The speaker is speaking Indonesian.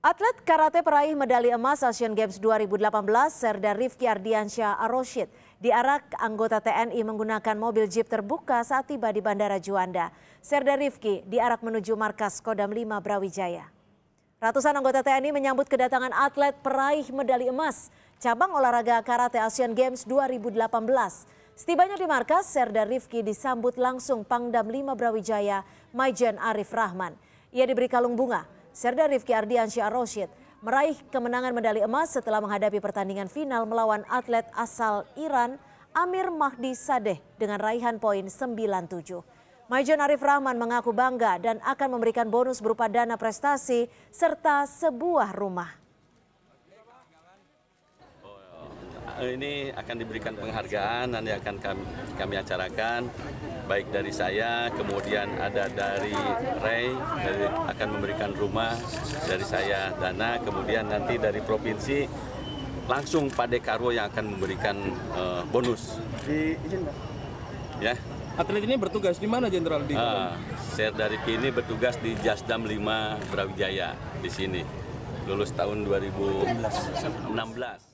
Atlet karate peraih medali emas Asian Games 2018, Serda Rifki Ardiansyah Aroshid, diarak anggota TNI menggunakan mobil jeep terbuka saat tiba di Bandara Juanda. Serda Rifki diarak menuju markas Kodam 5 Brawijaya. Ratusan anggota TNI menyambut kedatangan atlet peraih medali emas cabang olahraga karate Asian Games 2018. Setibanya di markas, Serda Rifki disambut langsung Pangdam 5 Brawijaya, Majen Arif Rahman. Ia diberi kalung bunga Serda Rifki Ardiansyah Roshid meraih kemenangan medali emas setelah menghadapi pertandingan final melawan atlet asal Iran Amir Mahdi Sadeh dengan raihan poin 97. Majon Arif Rahman mengaku bangga dan akan memberikan bonus berupa dana prestasi serta sebuah rumah. Eh, ini akan diberikan penghargaan nanti akan kami, kami acarakan baik dari saya, kemudian ada dari Ray dari, akan memberikan rumah dari saya dana, kemudian nanti dari provinsi langsung Pak Dekarwo yang akan memberikan uh, bonus. Di izin Pak. Ya. Atlet ini bertugas di mana Jenderal di? Uh, saya dari ini bertugas di Jasdam 5 Brawijaya di sini. Lulus tahun 2016.